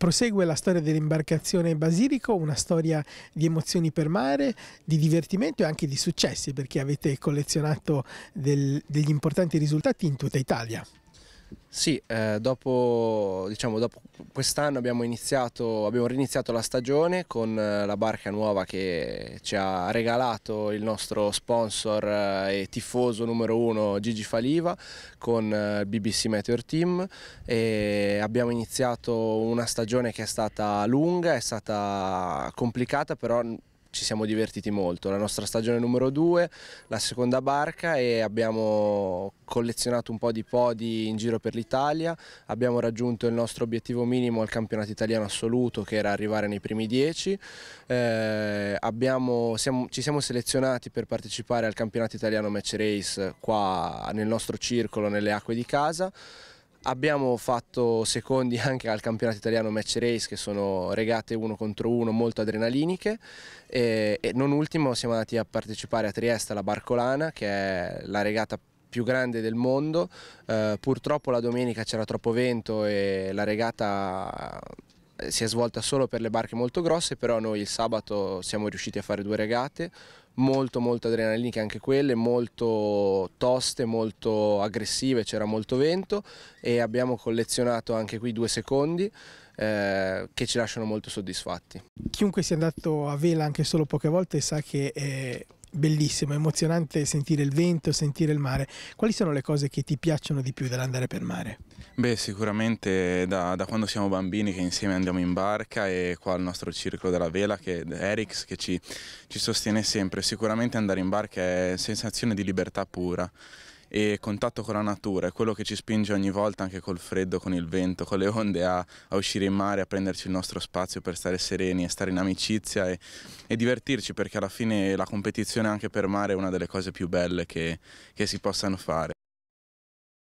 Prosegue la storia dell'imbarcazione Basilico, una storia di emozioni per mare, di divertimento e anche di successi perché avete collezionato del, degli importanti risultati in tutta Italia. Sì, eh, dopo, diciamo, dopo quest'anno abbiamo, abbiamo, riniziato la stagione con eh, la barca nuova che ci ha regalato il nostro sponsor eh, e tifoso numero uno Gigi Faliva con eh, il BBC Meteor Team e abbiamo iniziato una stagione che è stata lunga, è stata complicata però ci siamo divertiti molto, la nostra stagione numero 2, la seconda barca e abbiamo collezionato un po' di podi in giro per l'Italia, abbiamo raggiunto il nostro obiettivo minimo al campionato italiano assoluto che era arrivare nei primi 10, eh, abbiamo, siamo, ci siamo selezionati per partecipare al campionato italiano match race qua nel nostro circolo, nelle acque di casa, Abbiamo fatto secondi anche al campionato italiano match race che sono regate uno contro uno molto adrenaliniche e, e non ultimo siamo andati a partecipare a Trieste alla Barcolana che è la regata più grande del mondo, eh, purtroppo la domenica c'era troppo vento e la regata eh, si è svolta solo per le barche molto grosse, però noi il sabato siamo riusciti a fare due regate, molto molto adrenaliniche anche quelle, molto toste, molto aggressive, c'era molto vento e abbiamo collezionato anche qui due secondi eh, che ci lasciano molto soddisfatti. Chiunque sia andato a vela anche solo poche volte sa che è eh, bellissimo, emozionante sentire il vento, sentire il mare. Quali sono le cose che ti piacciono di più dell'andare per mare? Beh, sicuramente da, da, quando siamo bambini che insieme andiamo in barca e qua il nostro circolo della vela, che Erix, che ci, ci sostiene sempre. Sicuramente andare in barca è sensazione di libertà pura e contatto con la natura è quello che ci spinge ogni volta anche col freddo, con il vento, con le onde a, a uscire in mare, a prenderci il nostro spazio per stare sereni e stare in amicizia e, e, divertirci perché alla fine la competizione anche per mare è una delle cose più belle che, che si possano fare.